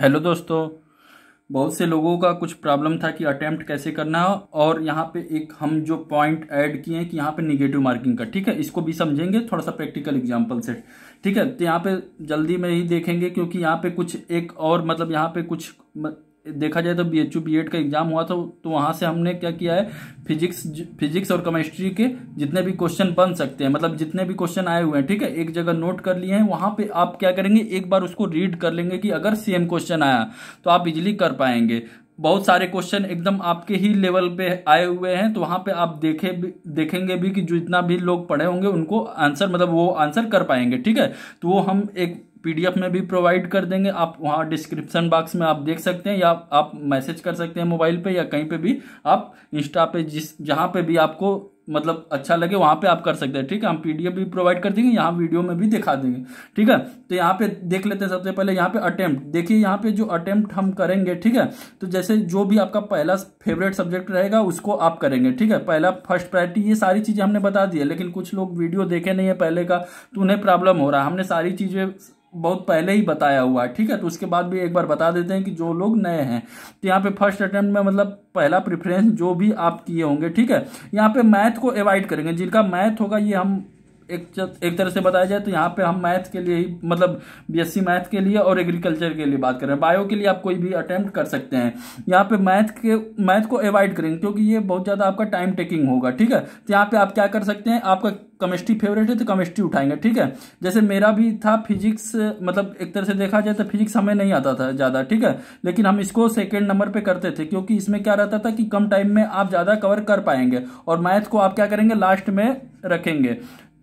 hello दोस्तों बहुत से लोगों का कुछ प्रॉब्लम था कि अटैम्प्ट कैसे करना है और यहाँ पे एक हम जो पॉइंट ऐड किए हैं कि यहाँ पे निगेटिव मार्किंग का ठीक है इसको भी समझेंगे थोड़ा सा प्रैक्टिकल एग्जांपल से ठीक है तो यहाँ पे जल्दी में ही देखेंगे क्योंकि यहाँ पे कुछ एक और मतलब यहाँ पे कुछ देखा जाए तो बी एच e का एग्जाम हुआ था तो वहां से हमने क्या किया है फिजिक्स फिजिक्स और केमिस्ट्री के जितने भी क्वेश्चन बन सकते हैं मतलब जितने भी क्वेश्चन आए हुए हैं ठीक है एक जगह नोट कर लिए हैं वहां पे आप क्या करेंगे एक बार उसको रीड कर लेंगे कि अगर सेम क्वेश्चन आया तो आप इजिली कर पाएंगे बहुत सारे क्वेश्चन एकदम आपके ही लेवल पे आए हुए हैं तो वहां पे आप देखे भी देखेंगे भी कि जितना भी लोग पढ़े होंगे उनको आंसर मतलब वो आंसर कर पाएंगे ठीक है तो वो हम एक पीडीएफ में भी प्रोवाइड कर देंगे आप वहाँ डिस्क्रिप्शन बॉक्स में आप देख सकते हैं या आप मैसेज कर सकते हैं मोबाइल पे या कहीं पे भी आप इंस्टा पे जिस जहाँ पे भी आपको मतलब अच्छा लगे वहाँ पे आप कर सकते हैं ठीक है हम पीडीएफ भी प्रोवाइड कर देंगे यहाँ वीडियो में भी दिखा देंगे ठीक है तो यहाँ पे देख लेते हैं सबसे पहले यहाँ पे अटेम्प्ट देखिए यहाँ पे जो अटेम्प्ट हम करेंगे ठीक है तो जैसे जो भी आपका पहला फेवरेट सब्जेक्ट रहेगा उसको आप करेंगे ठीक है पहला फर्स्ट प्रायरिटी ये सारी चीज़ें हमने बता दी है लेकिन कुछ लोग वीडियो देखे नहीं है पहले का तो उन्हें प्रॉब्लम हो रहा है हमने सारी चीज़ें बहुत पहले ही बताया हुआ है ठीक है तो उसके बाद भी एक बार बता देते हैं कि जो लोग नए हैं तो यहाँ पे फर्स्ट अटेम्प्ट में मतलब पहला प्रेफरेंस जो भी आप किए होंगे ठीक है यहाँ पे मैथ को अवॉइड करेंगे जिनका मैथ होगा ये हम एक एक तरह से बताया जाए तो यहाँ पे हम मैथ के लिए ही मतलब बीएससी मैथ के लिए और एग्रीकल्चर के लिए बात कर रहे हैं बायो के लिए आप कोई भी अटेम्प्ट कर सकते हैं यहाँ पे मैथ के मैथ को अवॉइड करेंगे क्योंकि ये बहुत ज़्यादा आपका टाइम टेकिंग होगा ठीक है तो यहाँ पे आप क्या कर सकते हैं आपका केमिस्ट्री फेवरेट है तो केमिस्ट्री उठाएंगे ठीक है जैसे मेरा भी था फिजिक्स मतलब एक तरह से देखा जाए तो फिजिक्स हमें नहीं आता था ज़्यादा ठीक है लेकिन हम इसको सेकेंड नंबर पर करते थे क्योंकि इसमें क्या रहता था कि कम टाइम में आप ज़्यादा कवर कर पाएंगे और मैथ को आप क्या करेंगे लास्ट में रखेंगे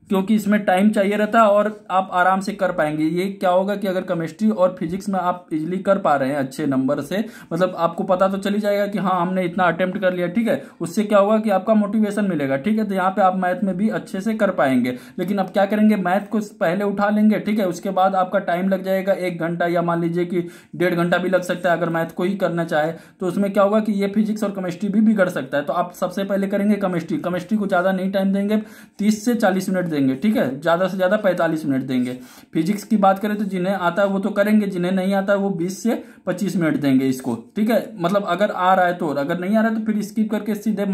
क्योंकि इसमें टाइम चाहिए रहता है और आप आराम से कर पाएंगे ये क्या होगा कि अगर केमिस्ट्री और फिजिक्स में आप इजिली कर पा रहे हैं अच्छे नंबर से मतलब आपको पता तो चली जाएगा कि हाँ हमने इतना अटेम्प्ट कर लिया ठीक है उससे क्या होगा कि आपका मोटिवेशन मिलेगा ठीक है तो यहाँ पे आप मैथ में भी अच्छे से कर पाएंगे लेकिन अब क्या करेंगे मैथ को पहले उठा लेंगे ठीक है उसके बाद आपका टाइम लग जाएगा एक घंटा या मान लीजिए कि डेढ़ घंटा भी लग सकता है अगर मैथ को ही करना चाहे तो उसमें क्या होगा कि ये फिजिक्स और केमिस्ट्री भी बिगड़ सकता है तो आप सबसे पहले करेंगे केमिस्ट्री केमिस्ट्री को ज़्यादा नहीं टाइम देंगे तीस से चालीस मिनट देंगे देंगे ठीक है ज़्यादा से ज़्यादा पैंतालीस मिनट देंगे फिजिक्स की बात करें तो जिन्हें आता है वो तो करेंगे जिन्हें नहीं आता वो बीस से पच्चीस मिनट देंगे इसको ठीक है मतलब अगर आ रहा है तो अगर नहीं आ रहा है तो फिर स्किप करके सीधे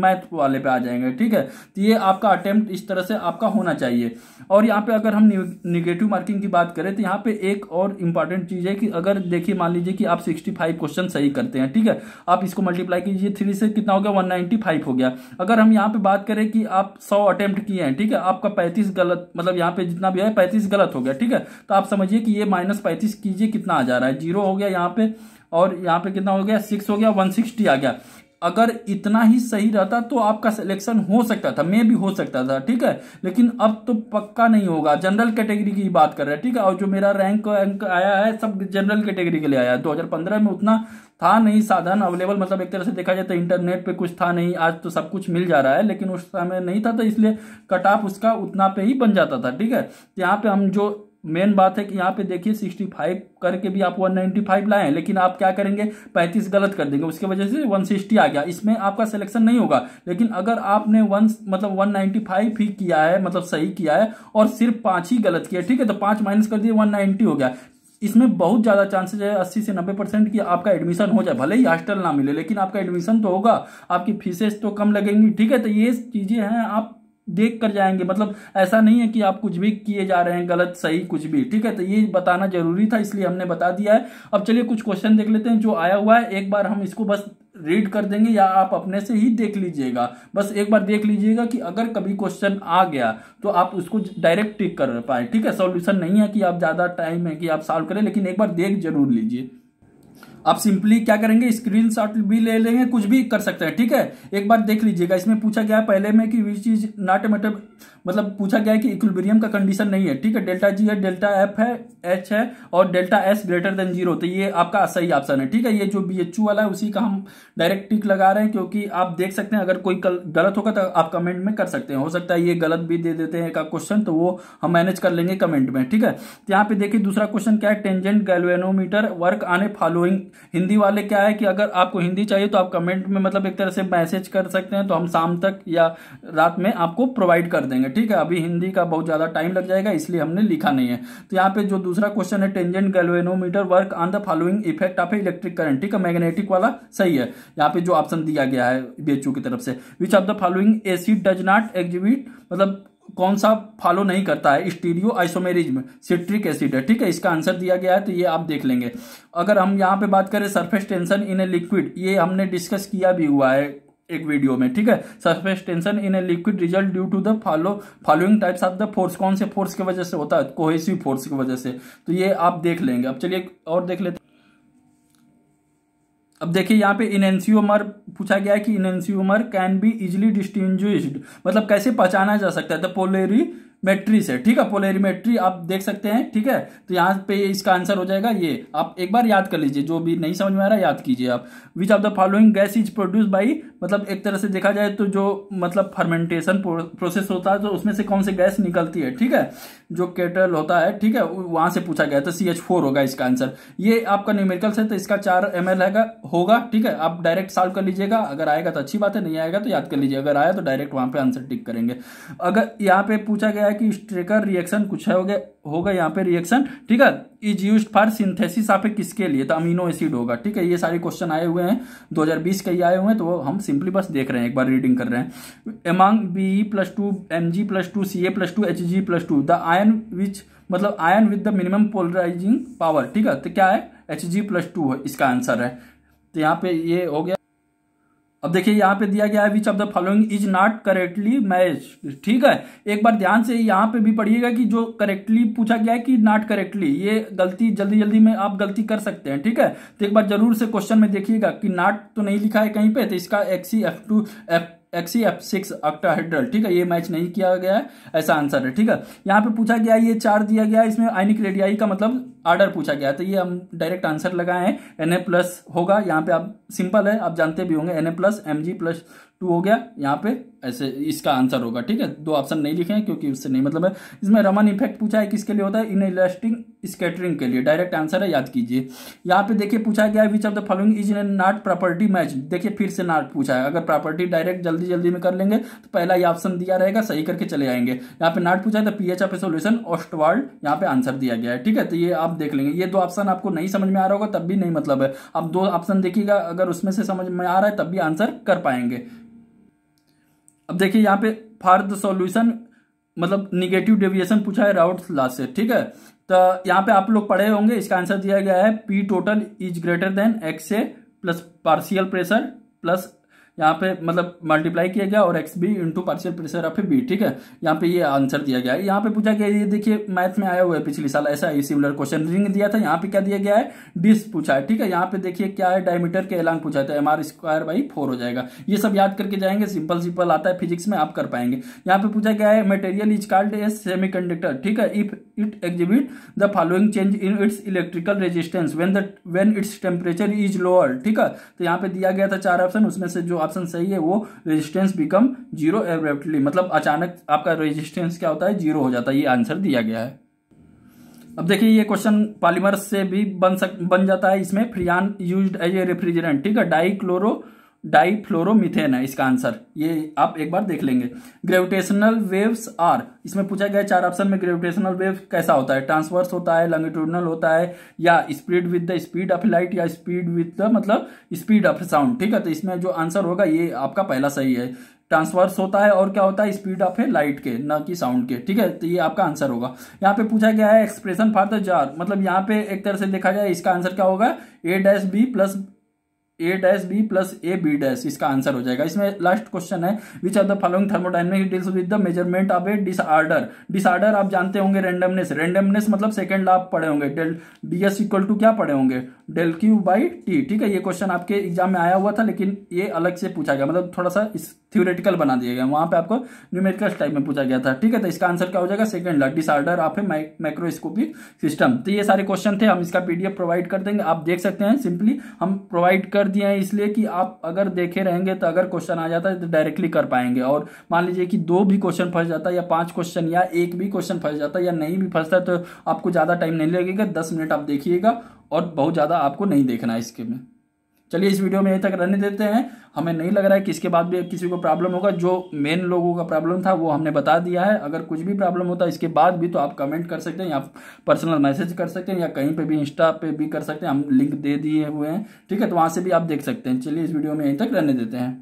मैथ वाले पे आ जाएंगे ठीक है तो ये आपका अटैम्प्ट इस तरह से आपका होना चाहिए और यहाँ पे अगर हम निगेटिव मार्किंग की बात करें तो यहाँ पे एक और इंपॉर्टेंट चीज़ है कि अगर देखिए मान लीजिए कि आप 65 क्वेश्चन सही करते हैं ठीक है आप इसको मल्टीप्लाई कीजिए थ्री से कितना हो गया 195 हो गया अगर हम यहाँ पे बात करें कि आप 100 अटेम्प्ट किए हैं ठीक है आप आपका पैंतीस गलत मतलब यहाँ पे जितना भी है पैंतीस गलत हो गया ठीक है तो आप समझिए कि ये माइनस पैंतीस कीजिए कितना आ जा रहा है जीरो हो गया यहाँ पे और यहाँ पे कितना हो गया सिक्स हो गया वन सिक्सटी आ गया अगर इतना ही सही रहता तो आपका सिलेक्शन हो सकता था मैं भी हो सकता था ठीक है लेकिन अब तो पक्का नहीं होगा जनरल कैटेगरी की बात कर रहे हैं ठीक है और जो मेरा रैंक अंक आया है सब जनरल कैटेगरी के लिए आया है 2015 में उतना था नहीं साधन अवेलेबल मतलब एक तरह से देखा जाए तो इंटरनेट पे कुछ था नहीं आज तो सब कुछ मिल जा रहा है लेकिन उस समय नहीं था तो इसलिए कट ऑफ उसका उतना पे ही बन जाता था ठीक है यहाँ पे हम जो मेन बात है कि यहाँ पे देखिए 65 करके भी आप 195 लाए हैं लेकिन आप क्या करेंगे 35 गलत कर देंगे उसकी वजह से 160 आ गया इसमें आपका सिलेक्शन नहीं होगा लेकिन अगर आपने वन मतलब 195 ही किया है मतलब सही किया है और सिर्फ पाँच ही गलत किया ठीक है तो पाँच माइनस कर दिए 190 हो गया इसमें बहुत ज़्यादा चांसेज है अस्सी से नब्बे परसेंट की आपका एडमिशन हो जाए भले ही हॉस्टल ना मिले लेकिन आपका एडमिशन तो होगा आपकी फीसेस तो कम लगेंगी ठीक है तो ये चीज़ें हैं आप देख कर जाएंगे मतलब ऐसा नहीं है कि आप कुछ भी किए जा रहे हैं गलत सही कुछ भी ठीक है तो ये बताना जरूरी था इसलिए हमने बता दिया है अब चलिए कुछ क्वेश्चन देख लेते हैं जो आया हुआ है एक बार हम इसको बस रीड कर देंगे या आप अपने से ही देख लीजिएगा बस एक बार देख लीजिएगा कि अगर कभी क्वेश्चन आ गया तो आप उसको डायरेक्ट टिक कर पाए ठीक है सोल्यूशन नहीं है कि आप ज़्यादा टाइम है कि आप सॉल्व करें लेकिन एक बार देख जरूर लीजिए आप सिंपली क्या करेंगे स्क्रीन शॉट भी ले लेंगे कुछ भी कर सकते हैं ठीक है एक बार देख लीजिएगा इसमें पूछा गया पहले में कि विच इज नॉट मैटर मतलब पूछा गया कि इक्विलिब्रियम का कंडीशन नहीं है ठीक है डेल्टा जी है डेल्टा एफ है एच है और delta S greater than zero तो ये आपका सही ऑप्शन है ठीक है ये जो बी एच वाला है उसी का हम डायरेक्ट टिक लगा रहे हैं क्योंकि आप देख सकते हैं अगर कोई गलत होगा तो आप कमेंट में कर सकते हैं हो सकता है ये गलत भी दे देते हैं का क्वेश्चन तो वो हम मैनेज कर लेंगे कमेंट में ठीक है तो यहाँ पे देखिए दूसरा क्वेश्चन क्या है tangent galvanometer work on following Hindi वाले क्या है कि अगर आपको हिंदी चाहिए तो आप कमेंट में मतलब एक तरह से मैसेज कर सकते हैं तो हम शाम तक या रात में आपको प्रोवाइड कर देंगे ठीक है अभी हिंदी का बहुत ज़्यादा टाइम लग जाएगा इसलिए हमने लिखा नहीं है तो यहाँ पे जो दूसरा क्वेश्चन है tangent galvanometer work on the following effect of electric current ठीक है मैग्नेटिक वाला सही है यहाँ पे जो ऑप्शन दिया गया है बी की तरफ से which of the following acid does not exhibit मतलब कौन सा फॉलो नहीं करता है स्टीरियो आइसोमेरिज में सिट्रिक एसिड है ठीक है इसका आंसर दिया गया है तो ये आप देख लेंगे अगर हम यहाँ पे बात करें surface tension in a liquid ये हमने डिस्कस किया भी हुआ है एक वीडियो में ठीक है surface tension in a liquid result due to the follow following types of the force कौन से फोर्स की वजह से होता है कोहेसिव फोर्स की वजह से तो ये आप देख लेंगे अब चलिए और देख लेते अब देखिए यहाँ पे इन एनसीओमर पूछा गया है कि enantiomer can be easily distinguish मतलब कैसे पहचाना जा सकता है द पोलेरी मेट्री से ठीक है पोलेरीमेट्री आप देख सकते हैं ठीक है तो यहाँ पे इसका आंसर हो जाएगा ये आप एक बार याद कर लीजिए जो भी नहीं समझ में आ रहा याद कीजिए आप which of the following gas is produce by मतलब एक तरह से देखा जाए तो जो मतलब फर्मेंटेशन प्रोसेस होता है तो उसमें से कौन सी गैस निकलती है ठीक है जो केटल होता है ठीक है वहां से पूछा गया तो सी एच फोर होगा इसका आंसर ये आपका न्यूमेरिकल से तो इसका चार एम एल होगा ठीक है आप डायरेक्ट सॉल्व कर लीजिएगा अगर आएगा तो अच्छी बात है नहीं आएगा तो याद कर लीजिए अगर आया तो डायरेक्ट वहां पर आंसर टिक करेंगे अगर यहाँ पे पूछा गया है कि स्ट्रेकर रिएक्शन कुछ है होगा होगा यहाँ पे रिएक्शन ठीक है इज यूज फॉर सिंथेसिस आप किसके लिए तो अमीनो एसिड होगा ठीक है ये सारे क्वेश्चन आए हुए हैं 2020 के ही आए हुए हैं तो हम सिंपली बस देख रहे हैं एक बार रीडिंग कर रहे हैं among B plus two M G plus two C A plus two H G plus two the ion which मतलब ion with the minimum polarising power ठीक है तो क्या है एच जी प्लस टू है इसका आंसर है तो यहाँ पे ये हो गया अब देखिए यहाँ पे दिया गया है which of the following is not correctly match ठीक है एक बार ध्यान से यहाँ पे भी पढ़िएगा कि जो करेक्टली पूछा गया है कि नॉट करेक्टली ये गलती जल्दी जल्दी में आप गलती कर सकते हैं ठीक है तो एक बार जरूर से क्वेश्चन में देखिएगा कि नॉट तो नहीं लिखा है कहीं पे तो इसका X E F two F X E F six हेड्रल ठीक है ये मैच नहीं किया गया है ऐसा आंसर है ठीक है यहाँ पे पूछा गया ये चार दिया गया इसमें आइनिक रेडियाई का मतलब आर्डर पूछा गया तो ये हम डायरेक्ट आंसर लगाए हैं एन ए प्लस होगा यहाँ पे आप सिंपल है आप जानते भी होंगे N A plus M G plus two हो गया यहाँ पे ऐसे इसका आंसर होगा ठीक है दो ऑप्शन नहीं लिखे हैं क्योंकि उससे नहीं मतलब है इसमें रमन इफेक्ट पूछा है किसके लिए होता है इन इलास्टिंग स्केटरिंग के लिए डायरेक्ट आंसर है याद कीजिए यहाँ पे देखिए पूछा गया है which of the following is in not property match देखिए फिर से नॉट पूछा है अगर प्रॉपर्टी डायरेक्ट जल्दी जल्दी में कर लेंगे तो पहला ये ऑप्शन दिया रहेगा सही करके चले आएंगे यहाँ पे नॉट पूछा है तो पी ऑफ सोल्यूशन ऑस्टवर्ल्ड यहाँ पे आंसर दिया गया है ठीक है तो ये आप देख लेंगे ये दो ऑप्शन आपको नहीं समझ में आ रहा होगा तब भी नहीं मतलब है आप दो ऑप्शन देखिएगा अगर उसमें से समझ में आ रहा है तब भी आंसर कर पाएंगे अब देखिए यहां पे फॉर द सॉल्यूशन मतलब निगेटिव डेविएशन पूछा है राउट लास्ट से ठीक है तो यहां पे आप लोग पढ़े होंगे इसका आंसर दिया गया है P total is greater than X A plus partial pressure plus यहाँ पे मतलब मल्टीप्लाई किया गया और X B into partial pressure of B ठीक है यहाँ पे ये आंसर दिया गया है यहाँ पे पूछा गया ये देखिए मैथ में आया हुआ है पिछले साल ऐसा ही सिमिलर क्वेश्चन रिंग दिया था यहाँ पे क्या दिया गया है डिस पूछा है ठीक है यहाँ पे देखिए क्या है डायमीटर के एलांग पूछा था M R square by four हो जाएगा ये सब याद करके जाएंगे सिंपल सिंपल आता है फिजिक्स में आप कर पाएंगे यहाँ पे पूछा गया है material is called a semi ठीक है if it exhibit the following change in its electrical resistance when the when its temperature is lower ठीक है तो यहाँ पे दिया गया था चार ऑप्शन उसमें से जो ऑप्शन सही है वो रेजिस्टेंस बिकम जीरो एब्रेप्टली मतलब अचानक आपका रेजिस्टेंस क्या होता है जीरो हो जाता है ये आंसर दिया गया है अब देखिए ये क्वेश्चन पॉलीमर से भी बन सक बन जाता है इसमें freon used as a refrigerant ठीक है डाई क्लोरो डाईफ्लोरोमिथेन है इसका आंसर ये आप एक बार देख लेंगे ग्रेविटेशनल वेव्स आर इसमें पूछा गया चार ऑप्शन में ग्रेविटेशनल वेव कैसा होता है ट्रांसवर्स होता है लॉन्गिट्यूडनल होता है या speed with the speed of light या स्पीड विद द मतलब स्पीड ऑफ साउंड ठीक है तो इसमें जो आंसर होगा ये आपका पहला सही है ट्रांसवर्स होता है और क्या होता है स्पीड ऑफ है लाइट के ना कि साउंड के ठीक है तो ये आपका आंसर होगा यहाँ पे पूछा गया है एक्सप्रेशन फॉर द जार मतलब यहाँ पे एक तरह से देखा जाए इसका आंसर क्या होगा A dash B plus A dash B plus A B dash इसका आंसर हो जाएगा इसमें लास्ट क्वेश्चन है which are the following thermodynamic deals with the measurement of a disorder disorder आप जानते होंगे रेंडमनेस रेंडमनेस मतलब सेकंड आप पढ़े होंगे del D S equal to क्या पढ़े होंगे डेल क्यू बाई टी ठीक है ये क्वेश्चन आपके एग्जाम में आया हुआ था लेकिन ये अलग से पूछा गया मतलब थोड़ा सा इस थ्योरेटिकल बना दिया गया वहां पे आपको न्यूमेरिकल टाइप में पूछा गया था ठीक है तो इसका आंसर क्या हो जाएगा second law disorder of a microscopic system तो ये सारे क्वेश्चन थे हम इसका पीडीएफ प्रोवाइड कर देंगे आप देख सकते हैं सिंपली हम प्रोवाइड कर दिया है इसलिए कि आप अगर देखे रहेंगे तो अगर क्वेश्चन आ जाता है तो डायरेक्टली कर पाएंगे और मान लीजिए कि दो भी क्वेश्चन फंस जाता है या पांच क्वेश्चन या एक भी क्वेश्चन फंस जाता है या नहीं भी फंसता है तो आपको ज़्यादा टाइम नहीं लगेगा दस मिनट आप देखिएगा और बहुत ज़्यादा आपको नहीं देखना है इसके में चलिए इस वीडियो में यहीं तक रहने देते हैं हमें नहीं लग रहा है कि इसके बाद भी किसी को प्रॉब्लम होगा जो मेन लोगों का प्रॉब्लम था वो हमने बता दिया है अगर कुछ भी प्रॉब्लम होता है इसके बाद भी तो आप कमेंट कर सकते हैं या पर्सनल मैसेज कर सकते हैं या कहीं पे भी इंस्टा पे भी कर सकते हैं हम लिंक दे दिए हुए हैं ठीक है तो वहाँ से भी आप देख सकते हैं चलिए इस वीडियो में यहीं तक रहने देते हैं